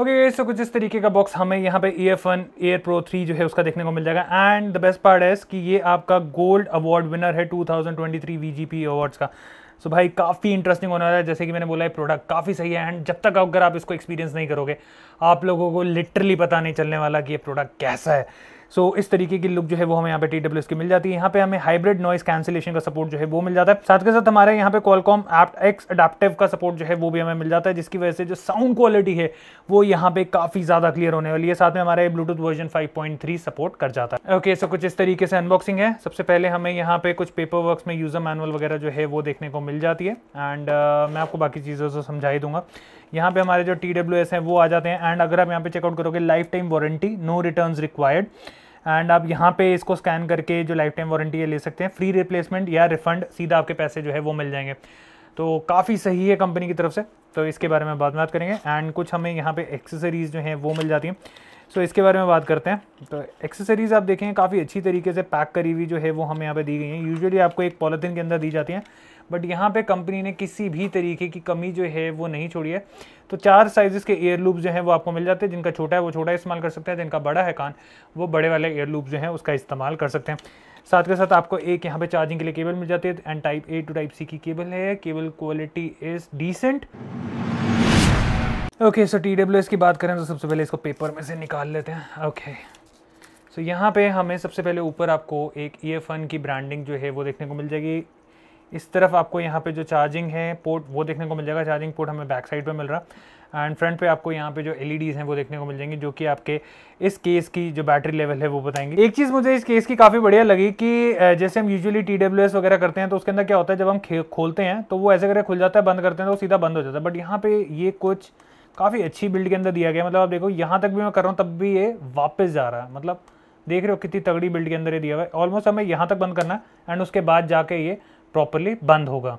okay okay, सो so कुछ इस तरीके का बॉक्स हमें यहाँ पे EarFun Air Pro three जो है उसका देखने को मिल जाएगा एंड द बेस्ट पार्ट है कि ये आपका गोल्ड अवार्ड विनर है 2023 वीजीपी अवार्ड्स का सो so भाई काफ़ी इंटरेस्टिंग होने वाला है जैसे कि मैंने बोला है प्रोडक्ट काफ़ी सही है एंड जब तक अगर आप इसको एक्सपीरियंस नहीं करोगे आप लोगों को लिटरली पता नहीं चलने वाला कि ये प्रोडक्ट कैसा है सो so, इस तरीके की लुक जो है वो हमें यहाँ पे टी डब्ल्यू की मिल जाती है यहाँ पे हमें हाइब्रिड नॉइस कैंसिलेशन का सपोर्ट जो है वो मिल जाता है साथ के साथ हमारे यहाँ पे कॉलकॉम एप एक्स अडाप्टिव का सपोर्ट जो है वो भी हमें मिल जाता है जिसकी वजह से जो साउंड क्वालिटी है वो यहाँ पे काफी ज्यादा क्लियर होने वाली है साथ में हमारे Bluetooth version five point three support कर जाता है ओके okay, सो so कुछ इस तरीके से अनबॉक्सिंग है सबसे पहले हमें यहाँ पे कुछ पेपर वर्क में यूजर मैनुअल वगैरह जो है वो देखने को मिल जाती है एंड uh, मैं आपको बाकी चीज़ों से समझा ही दूंगा यहाँ पे हमारे जो टी डब्ल्यू एस है वो आ जाते हैं एंड अगर आप यहाँ पे चेकआउट करोगे lifetime warranty no return required and आप यहाँ पे इसको स्कैन करके जो लाइफ टाइम वारंटी है ले सकते हैं फ्री रिप्लेसमेंट या रिफंड सीधा आपके पैसे जो है वो मिल जाएंगे तो काफ़ी सही है कंपनी की तरफ से तो इसके बारे में बाद में बात करेंगे एंड कुछ हमें यहाँ पे एक्सेसरीज़ जो हैं वो मिल जाती हैं सो so, इसके बारे में बात करते हैं तो एक्सेसरीज़ आप देखें काफ़ी अच्छी तरीके से पैक करी हुई जो है वो हमें यहाँ पे दी गई हैं यूजुअली आपको एक पॉलीथीन के अंदर दी जाती हैं बट यहाँ पे कंपनी ने किसी भी तरीके की कमी जो है वो नहीं छोड़ी है तो चार साइजेस के एयर लूप जो है वो आपको मिल जाते हैं जिनका छोटा है वो छोटा इस्तेमाल कर सकते हैं जिनका बड़ा है कान वो बड़े वाले एयर लूप जो है उसका इस्तेमाल कर सकते हैं साथ के साथ आपको एक यहाँ पे चार्जिंग के लिए केबल मिल जाती है and type A to type C की केबल है cable quality is decent okay so T W S की बात करें तो सबसे पहले इसको पेपर में से निकाल लेते हैं ओके सो यहाँ पे हमें सबसे पहले ऊपर आपको एक ईयरफन की ब्रांडिंग जो है वो देखने को मिल जाएगी इस तरफ आपको यहाँ पे जो चार्जिंग है पोर्ट वो देखने को मिल जाएगा चार्जिंग पोर्ट हमें बैक साइड पे मिल रहा एंड फ्रंट पे आपको यहाँ पे जो एल e हैं वो देखने को मिल जाएंगे जो कि आपके इस केस की जो बैटरी लेवल है वो बताएंगे एक चीज़ मुझे इस केस की काफ़ी बढ़िया लगी कि जैसे हम यूजुअली टी वगैरह करते हैं तो उसके अंदर क्या होता है जब हम खोलते हैं तो वो ऐसे करके खुल जाता है बंद करते हैं तो सीधा बंद हो जाता है बट यहाँ पे ये कुछ काफ़ी अच्छी बिल्ड के अंदर दिया गया मतलब आप देखो यहाँ तक भी मैं कर रहा हूँ तब भी ये वापस जा रहा है मतलब देख रहे हो कितनी तगड़ी बिल्ड के अंदर ये दिया हुआ है ऑलमोस्ट हमें यहाँ तक बंद करना है एंड उसके बाद जाके ये प्रॉपरली बंद होगा